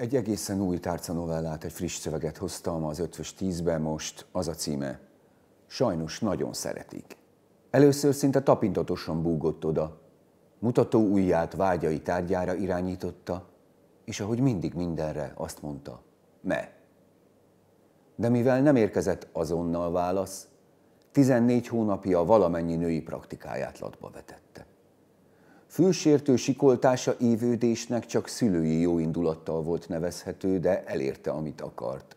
Egy egészen új tárca novellát, egy friss szöveget hoztam az 5-ös 10 most, az a címe. Sajnos nagyon szeretik. Először szinte tapintatosan búgott oda. Mutató ujját vágyai tárgyára irányította, és ahogy mindig mindenre azt mondta, me. De mivel nem érkezett azonnal válasz, 14 hónapja valamennyi női praktikáját latba vetette. Fülsértő sikoltása évődésnek csak szülői indulattal volt nevezhető, de elérte, amit akart.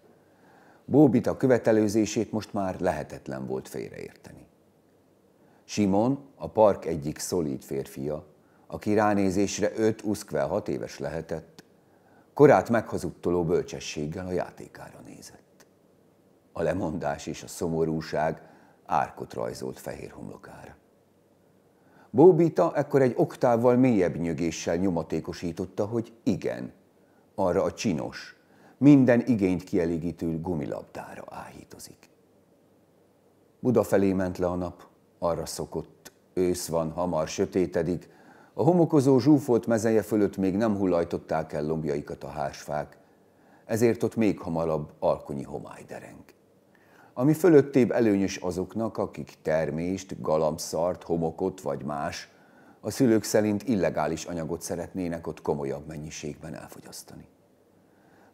Bóbit a követelőzését most már lehetetlen volt félreérteni. Simon, a park egyik szolíd férfia, aki ránézésre 5 hat éves lehetett, korát meghazudtoló bölcsességgel a játékára nézett. A lemondás és a szomorúság árkot rajzolt fehér homlokára. Bóbita ekkor egy oktávval mélyebb nyögéssel nyomatékosította, hogy igen, arra a csinos, minden igényt kielégítő gumilabdára áhítozik. Buda felé ment le a nap, arra szokott, ősz van, hamar sötétedik, a homokozó zsúfolt mezeje fölött még nem hullajtották el lombjaikat a házfák, ezért ott még hamarabb alkonyi homály dereng ami fölöttébb előnyös azoknak, akik termést, galambszart, homokot vagy más, a szülők szerint illegális anyagot szeretnének ott komolyabb mennyiségben elfogyasztani.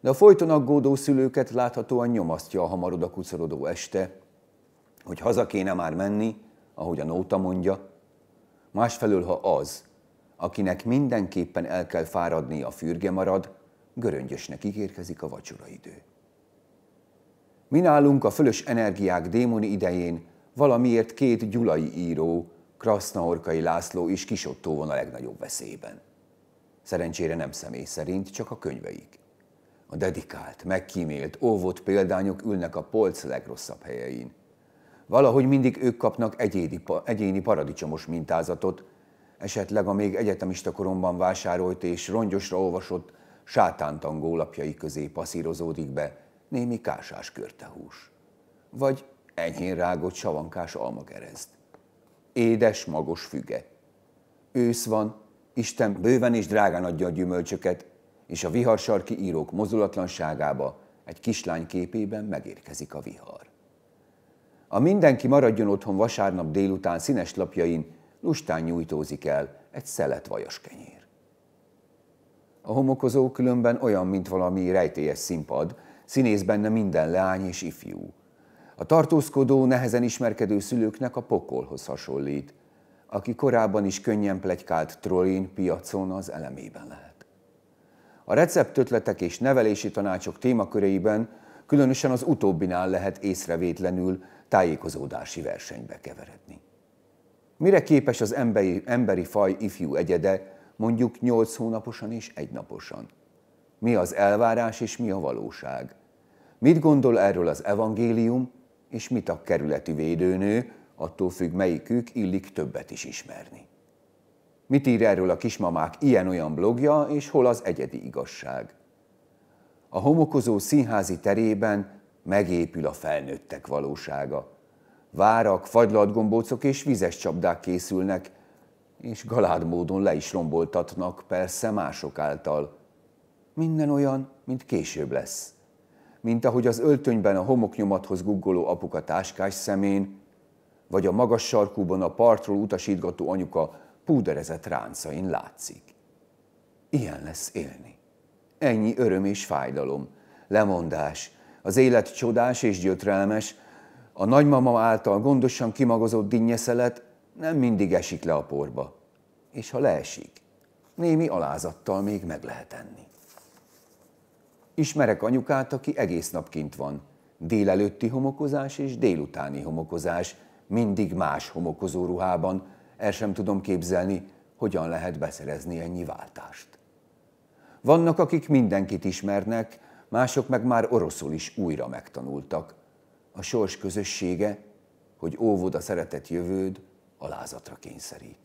De a folyton aggódó szülőket láthatóan nyomasztja a hamar odakucorodó este, hogy haza kéne már menni, ahogy a nóta mondja, másfelől, ha az, akinek mindenképpen el kell fáradni a fürge marad, göröngyösnek ígérkezik a vacsoraidő. Mi nálunk a fölös energiák démoni idején valamiért két gyulai író, Krasznaorkai László és Kisottó van a legnagyobb veszélyben. Szerencsére nem személy szerint, csak a könyveik. A dedikált, megkímélt, óvott példányok ülnek a polc legrosszabb helyein. Valahogy mindig ők kapnak egyéni, egyéni paradicsomos mintázatot, esetleg a még egyetemista koromban vásárolt és rongyosra olvasott sátántangó lapjai közé passzírozódik be, némi kásás körtehús, vagy enyhén rágott savankás almagereszt, édes magos füge. Ősz van, Isten bőven és drágán adja a gyümölcsöket, és a viharsarki írók mozulatlanságába egy kislány képében megérkezik a vihar. A mindenki maradjon otthon vasárnap délután színes lapjain lustán nyújtózik el egy szelet vajas kenyér. A homokozó különben olyan, mint valami rejtélyes színpad, színész benne minden leány és ifjú. A tartózkodó, nehezen ismerkedő szülőknek a pokolhoz hasonlít, aki korábban is könnyen plegykált trollin piacon az elemében lehet. A receptötletek és nevelési tanácsok témaköreiben különösen az utóbbinál lehet észrevétlenül tájékozódási versenybe keveredni. Mire képes az emberi, emberi faj ifjú egyede, mondjuk 8 hónaposan és egynaposan? Mi az elvárás és mi a valóság? Mit gondol erről az evangélium, és mit a kerületi védőnő, attól függ melyikük illik többet is ismerni. Mit ír erről a kismamák ilyen-olyan blogja, és hol az egyedi igazság? A homokozó színházi terében megépül a felnőttek valósága. Várak, fagylatgombócok és vizes csapdák készülnek, és galád módon le is romboltatnak, persze mások által. Minden olyan, mint később lesz mint ahogy az öltönyben a homoknyomathoz guggoló apuka táskás szemén, vagy a magas sarkúban a partról utasítgató anyuka púderezett ráncain látszik. Ilyen lesz élni. Ennyi öröm és fájdalom, lemondás, az élet csodás és gyötrelmes, a nagymama által gondosan kimagozott dinnyeszelet nem mindig esik le a porba, és ha leesik, némi alázattal még meg lehet enni. Ismerek anyukát, aki egész nap kint van. Délelőtti homokozás és délutáni homokozás, mindig más homokozó ruhában. El sem tudom képzelni, hogyan lehet beszerezni ennyi váltást. Vannak, akik mindenkit ismernek, mások meg már oroszul is újra megtanultak. A sors közössége, hogy óvod a szeretett jövőd, alázatra kényszerít.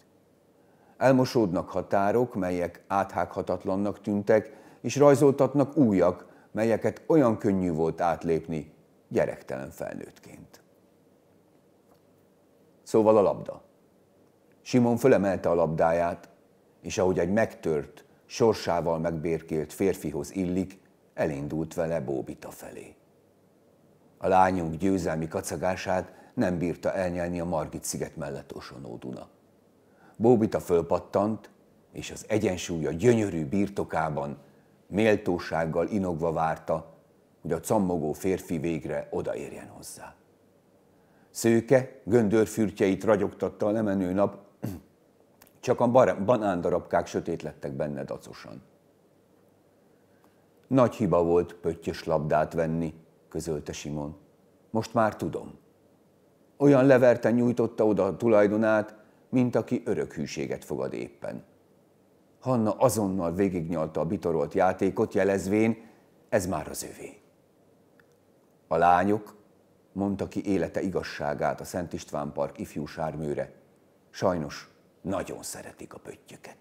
Elmosódnak határok, melyek áthághatatlannak tűntek, és rajzoltatnak újak, melyeket olyan könnyű volt átlépni gyerektelen felnőttként. Szóval a labda. Simon fölemelte a labdáját, és ahogy egy megtört, sorsával megbérkélt férfihoz illik, elindult vele Bóbita felé. A lányunk győzelmi kacagását nem bírta elnyelni a Margit sziget mellett osonó Duna. Bóbita fölpattant, és az egyensúlya gyönyörű birtokában méltósággal inogva várta, hogy a cammogó férfi végre odaérjen hozzá. Szőke göndörfürtjeit ragyogtatta a lemenő nap, csak a banándarabkák sötét lettek benne dacosan. Nagy hiba volt pöttyös labdát venni, közölte Simon. Most már tudom. Olyan leverten nyújtotta oda a tulajdonát, mint aki örök hűséget fogad éppen. Hanna azonnal végignyalta a bitorolt játékot, jelezvén, ez már az övé. A lányok, mondta ki élete igazságát a Szent István Park ifjú sármőre, sajnos nagyon szeretik a pöttyöket.